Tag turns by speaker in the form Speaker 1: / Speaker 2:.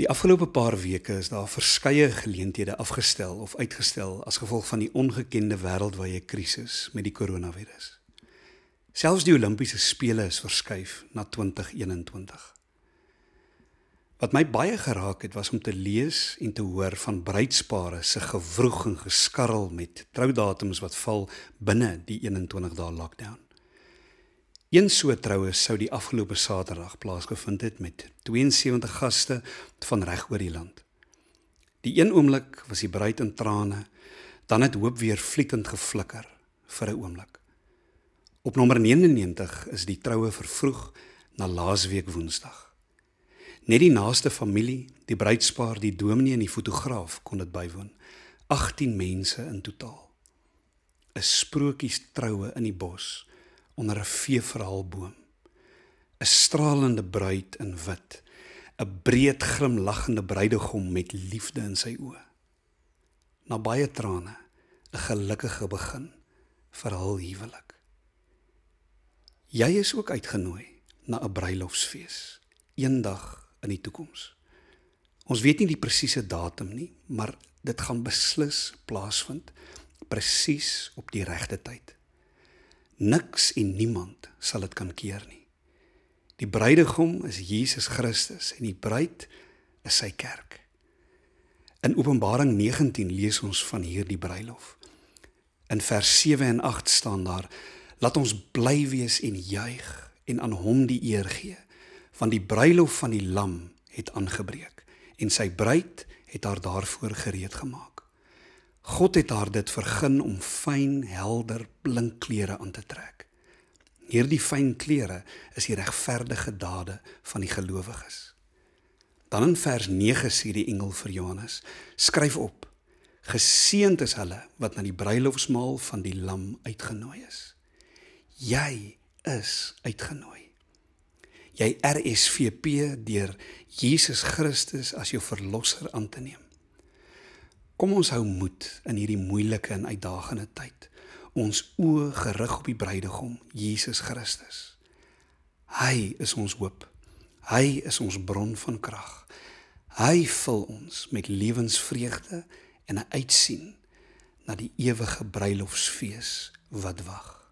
Speaker 1: Die afgelope paar weke is daar verskeie geleenthede afgestel of uitgestel as gevolg van die ongekende wêreldwye krisis met die koronavirus. Selfs die Olimpiese spele is verskuif na 2021. Wat my baie geraak het was om te lees en te hoor van bruidspare se gewroeg en geskarrel met troudatums wat val binne die 21 dae lockdown. Een so troue sou die afgelope Saterdag plaasgevind het met 72 gaste van reg oor die land. Die een oomblik was die bruid in trane, dan het hoop weer vlietend geflikker vir 'n oomblik. Op nommer 99 is die troue vervroeg na laasweek Woensdag. Net die naaste familie, die bruidspaar, die dominee en die fotograaf kon dit bywoon. 18 mense in totaal. 'n Sprokies troue in die bos onder 'n feeverhaalboom. 'n Stralende bruid in wit, 'n breed grimlaggende bruidegom met liefde in sy oë. Na baie trane, 'n gelukkige begin vir hul huwelik. Jy is ook uitgenooi na 'n bruilofsfees eendag in die toekoms. Ons weet nie die presiese datum nie, maar dit gaan beslis plaasvind presies op die regte tyd. Niks en niemand sal dit kan keer nie. Die bruidegom is Jesus Christus en die bruid is sy kerk. In Openbaring 19 lees ons van hierdie bruilof. In vers 7 en 8 staan daar: Laat ons bly wees en juig en aan hom die eer gee, want die bruilof van die lam het aangebreek en sy bruid het haar daarvoor gereed gemaak. God het haar dit vergun om fyn, helder, blink klere aan te trek. Hierdie fyn klere is die regverdige dade van die gelowiges. Dan in vers 9 sê die engel vir Johannes: "Skryf op: Geseënd is hulle wat na die bruilofsmaal van die Lam uitgenooi is. Jy is uitgenooi. Jy RSVP deur Jesus Christus as jou verlosser aan te neem." Kom ons hou moed in hierdie moeilike en uitdagende tyd. Ons oë gerig op die bruidegom, Jesus Christus. Hy is ons hoop. Hy is ons bron van krag. Hy vul ons met lewensvreugde en 'n uitsien na die ewige bruilofsfees wat wag.